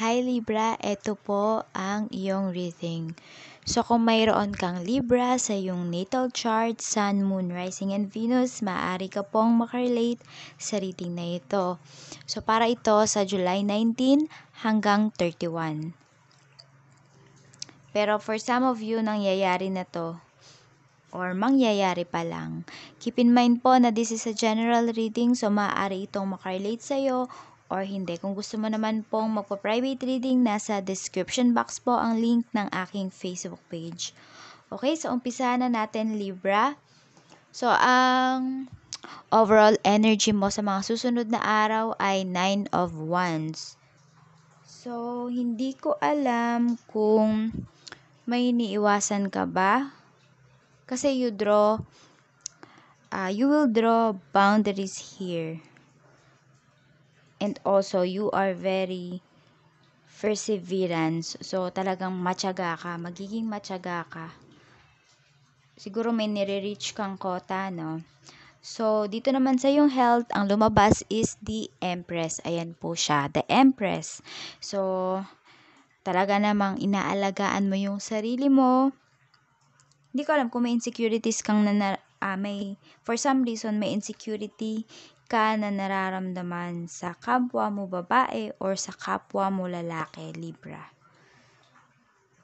Hi Libra, ito po ang iyong reading. So kung mayroon kang Libra sa iyong natal chart, Sun, Moon, Rising, and Venus, maaari ka pong makarelate sa reading na ito. So para ito sa July 19 hanggang 31. Pero for some of you, nangyayari na to or mangyayari pa lang. Keep in mind po na this is a general reading so maaari itong makarelate sa'yo or hindi. Kung gusto mo naman pong magpa-private reading, nasa description box po ang link ng aking Facebook page. Okay, so umpisa na natin Libra. So, ang overall energy mo sa mga susunod na araw ay 9 of Wands. So, hindi ko alam kung may iniiwasan ka ba. Kasi you draw, uh, you will draw boundaries here and also you are very perseverance. So, talagang matyaga ka. Magiging matyaga ka. Siguro may nire-reach kang kota, no? So, dito naman sa yung health, ang lumabas is the Empress. Ayan po siya, the Empress. So, talaga namang inaalagaan mo yung sarili mo. Hindi ko alam kung may insecurities kang na, uh, ah, may, for some reason, may insecurity ka na nararamdaman sa kapwa mo babae or sa kapwa mo lalaki, Libra.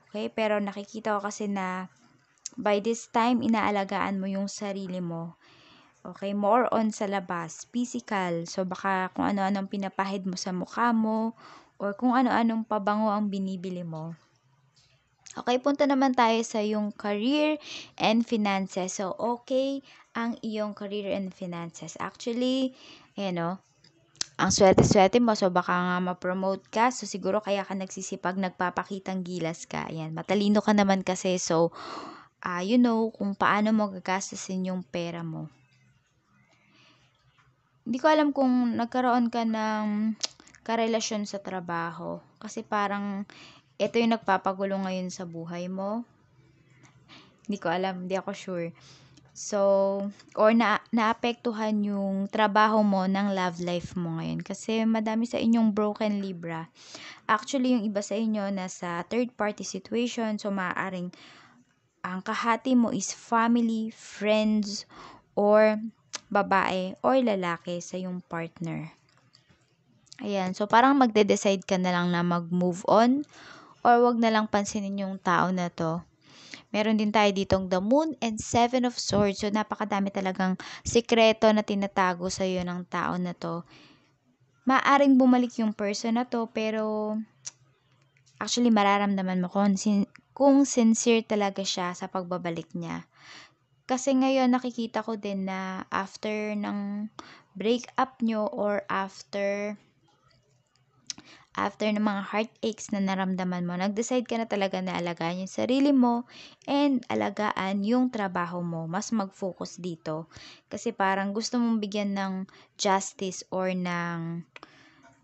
Okay, pero nakikita ko kasi na by this time, inaalagaan mo yung sarili mo. Okay, more on sa labas, physical. So, baka kung ano-anong pinapahid mo sa mukha mo, or kung ano-anong pabango ang binibili mo. Okay, punta naman tayo sa yung career and finances. So, okay ang iyong career and finances. Actually, ayan o, ang swerte-swerte mo, so baka nga ma-promote ka, so siguro kaya ka nagsisipag, nagpapakitang gilas ka. Ayan, matalino ka naman kasi, so, uh, you know, kung paano mo gagastasin yung pera mo. Hindi ko alam kung nagkaroon ka ng karelasyon sa trabaho. Kasi parang, ito yung nagpapagulo ngayon sa buhay mo. Hindi ko alam, hindi ako sure. So, or na naapektuhan yung trabaho mo ng love life mo ngayon. Kasi madami sa inyong broken Libra. Actually, yung iba sa inyo nasa third party situation. So, maaaring ang kahati mo is family, friends, or babae or lalaki sa yung partner. Ayan. So, parang magde-decide ka na lang na mag-move on or wag na lang pansinin yung tao na to Meron din tayo ditong The Moon and Seven of Swords. So, napakadami talagang sikreto na tinatago sa iyo ng tao na to. Maaring bumalik yung person na to, pero actually mararamdaman mo kung, sin- kung sincere talaga siya sa pagbabalik niya. Kasi ngayon nakikita ko din na after ng break up nyo or after after ng mga heartaches na naramdaman mo, nag-decide ka na talaga na alagaan yung sarili mo and alagaan yung trabaho mo. Mas mag-focus dito. Kasi parang gusto mong bigyan ng justice or ng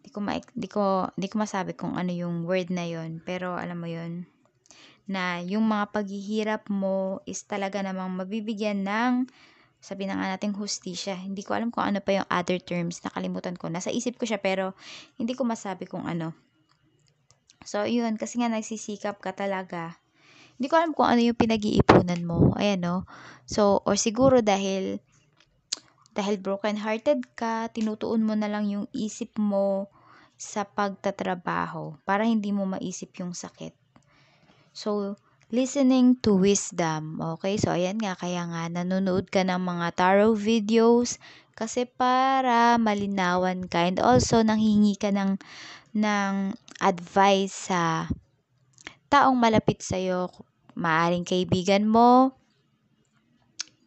di ko ma- di ko di ko masabi kung ano yung word na yon pero alam mo yon na yung mga paghihirap mo is talaga namang mabibigyan ng sabi na nga natin hustisya. Hindi ko alam kung ano pa yung other terms. Nakalimutan ko. Nasa isip ko siya pero hindi ko masabi kung ano. So, yun. Kasi nga nagsisikap ka talaga. Hindi ko alam kung ano yung pinag-iipunan mo. Ayan, no? So, or siguro dahil dahil broken-hearted ka, tinutuon mo na lang yung isip mo sa pagtatrabaho para hindi mo maisip yung sakit. So, listening to wisdom. Okay, so ayan nga, kaya nga nanonood ka ng mga tarot videos kasi para malinawan ka and also nanghingi ka ng, ng advice sa taong malapit sa iyo, maaring kaibigan mo,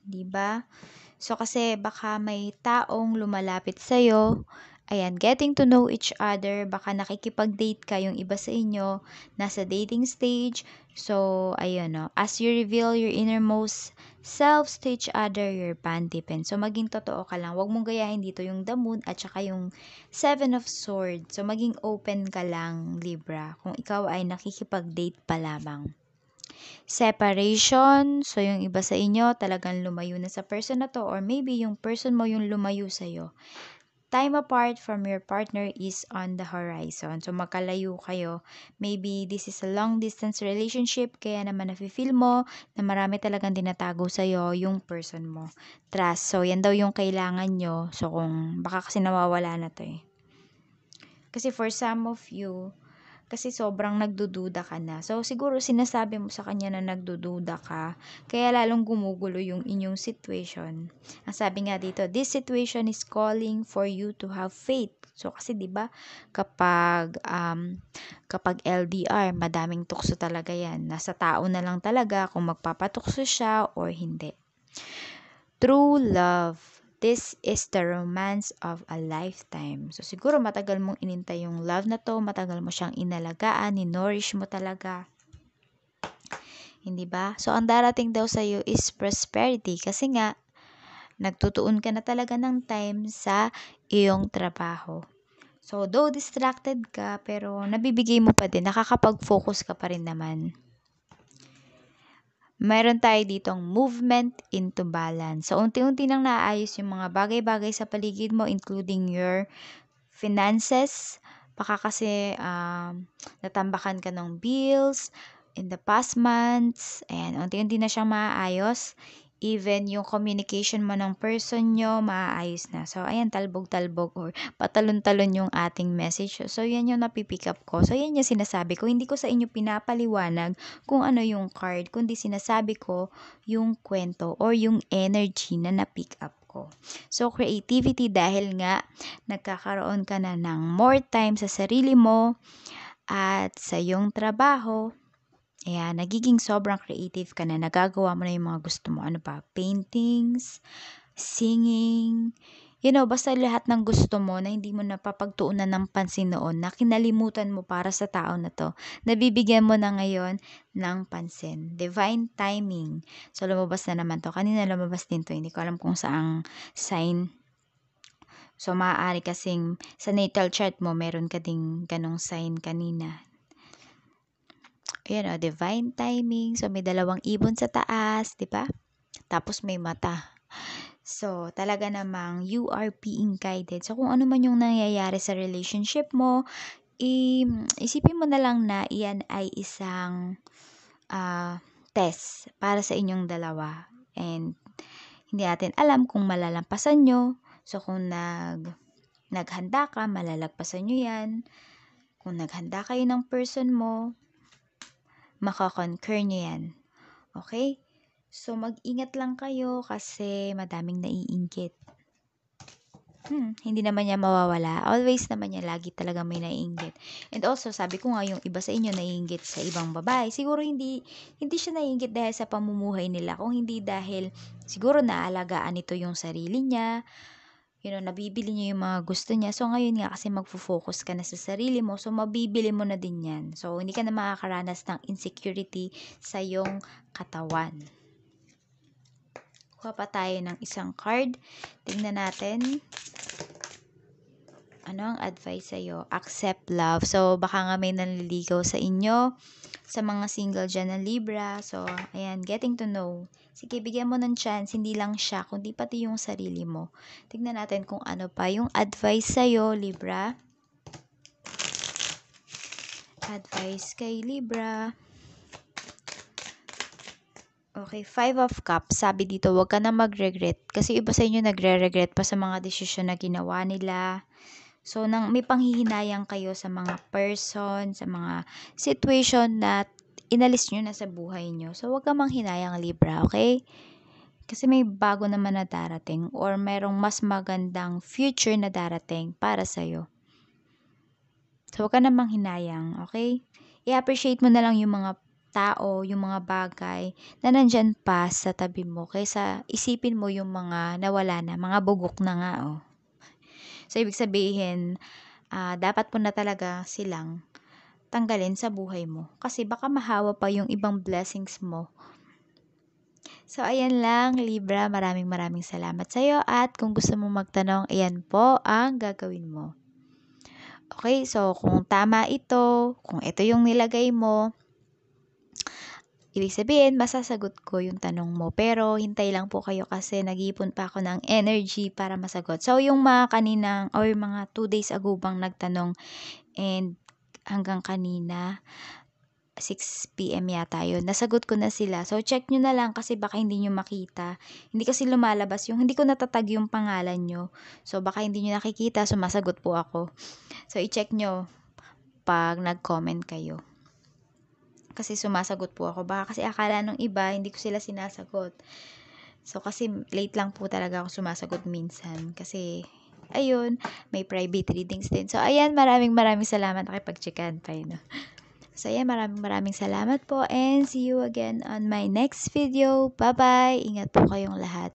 di ba? So kasi baka may taong lumalapit sa iyo Ayan, getting to know each other, baka nakikipag-date ka yung iba sa inyo, nasa dating stage. So, ayun no, as you reveal your innermost self to each other, your pan depends. So, maging totoo ka lang. Huwag mong gayahin dito yung the moon at saka yung seven of swords. So, maging open ka lang, Libra, kung ikaw ay nakikipag-date pa lamang separation. So, yung iba sa inyo talagang lumayo na sa person na to or maybe yung person mo yung lumayo sa'yo time apart from your partner is on the horizon. So, magkalayo kayo. Maybe this is a long distance relationship, kaya naman nafe-feel mo na marami talagang dinatago sa'yo yung person mo. Trust. So, yan daw yung kailangan nyo. So, kung baka kasi nawawala na to eh. Kasi for some of you, kasi sobrang nagdududa ka na. So, siguro sinasabi mo sa kanya na nagdududa ka, kaya lalong gumugulo yung inyong situation. Ang sabi nga dito, this situation is calling for you to have faith. So, kasi 'di ba kapag um, kapag LDR, madaming tukso talaga yan. Nasa tao na lang talaga kung magpapatukso siya or hindi. True love. This is the romance of a lifetime. So, siguro matagal mong inintay yung love na to, matagal mo siyang inalagaan, ni-nourish mo talaga. Hindi ba? So, ang darating daw sa iyo is prosperity kasi nga, nagtutuon ka na talaga ng time sa iyong trabaho. So, though distracted ka, pero nabibigay mo pa din, nakakapag-focus ka pa rin naman meron tayo dito ang movement into balance. So, unti-unti nang naayos yung mga bagay-bagay sa paligid mo, including your finances. Baka kasi um, natambakan ka ng bills in the past months. Ayan, unti-unti na siyang maayos even yung communication mo ng person nyo, maaayos na. So, ayan, talbog-talbog or patalon-talon yung ating message. So, yan yung napipick up ko. So, yan yung sinasabi ko. Hindi ko sa inyo pinapaliwanag kung ano yung card, kundi sinasabi ko yung kwento or yung energy na napick up ko. So, creativity dahil nga nagkakaroon ka na ng more time sa sarili mo at sa iyong trabaho Ayan, nagiging sobrang creative ka na, nagagawa mo na yung mga gusto mo. Ano pa, paintings, singing, you know, basta lahat ng gusto mo na hindi mo napapagtuunan ng pansin noon, na kinalimutan mo para sa tao na to, nabibigyan mo na ngayon ng pansin. Divine timing. So, lumabas na naman to. Kanina lumabas din to. Hindi ko alam kung saang sign So, maaari kasing sa natal chart mo, meron ka ding ganong sign kanina Ayan o, divine timing. So, may dalawang ibon sa taas, di ba? Tapos may mata. So, talaga namang you are being guided. So, kung ano man yung nangyayari sa relationship mo, i- isipin mo na lang na iyan ay isang uh, test para sa inyong dalawa. And, hindi natin alam kung malalampasan nyo. So, kung nag, naghanda ka, malalagpasan nyo yan. Kung naghanda kayo ng person mo, mako-conquer yan. Okay? So, mag-ingat lang kayo kasi madaming naiinggit. Hmm, hindi naman niya mawawala. Always naman niya lagi talaga may naiinggit. And also, sabi ko nga yung iba sa inyo naiinggit sa ibang babae. Siguro hindi hindi siya naiinggit dahil sa pamumuhay nila. Kung hindi dahil siguro naalagaan nito yung sarili niya, you know, nabibili niya yung mga gusto niya. So, ngayon nga kasi magfo-focus ka na sa sarili mo, so mabibili mo na din yan. So, hindi ka na makakaranas ng insecurity sa iyong katawan. Kuha pa tayo ng isang card. Tingnan natin. Ano ang advice sa'yo? Accept love. So, baka nga may nanliligaw sa inyo sa mga single dyan ng Libra. So, ayan, getting to know. Sige, bigyan mo ng chance, hindi lang siya, kundi pati yung sarili mo. Tignan natin kung ano pa yung advice sa'yo, Libra. Advice kay Libra. Okay, five of cups. Sabi dito, huwag ka na mag-regret. Kasi iba sa inyo nagre-regret pa sa mga desisyon na ginawa nila So, nang may panghihinayang kayo sa mga person, sa mga situation na inalis nyo na sa buhay nyo. So, wag kang manghinayang Libra, okay? Kasi may bago naman na darating or merong mas magandang future na darating para sa'yo. So, huwag ka namang hinayang, okay? I-appreciate mo na lang yung mga tao, yung mga bagay na nandyan pa sa tabi mo kaysa isipin mo yung mga nawala na, mga bugok na nga, oh. So, ibig sabihin, uh, dapat mo na talaga silang tanggalin sa buhay mo. Kasi baka mahawa pa yung ibang blessings mo. So, ayan lang, Libra. Maraming maraming salamat sa'yo. At kung gusto mo magtanong, ayan po ang gagawin mo. Okay, so kung tama ito, kung ito yung nilagay mo, Ibig sabihin, masasagot ko yung tanong mo. Pero hintay lang po kayo kasi nag-iipon pa ako ng energy para masagot. So, yung mga kaninang or mga 2 days ago bang nagtanong and hanggang kanina, 6pm yata yun. Nasagot ko na sila. So, check nyo na lang kasi baka hindi nyo makita. Hindi kasi lumalabas yung, hindi ko natatag yung pangalan nyo. So, baka hindi nyo nakikita. So, masagot po ako. So, i-check nyo pag nag-comment kayo kasi sumasagot po ako. Baka kasi akala nung iba, hindi ko sila sinasagot. So, kasi late lang po talaga ako sumasagot minsan. Kasi, ayun, may private readings din. So, ayan, maraming maraming salamat. Nakipag-checkan pa yun. No? So, ayan, maraming maraming salamat po. And see you again on my next video. Bye-bye. Ingat po kayong lahat.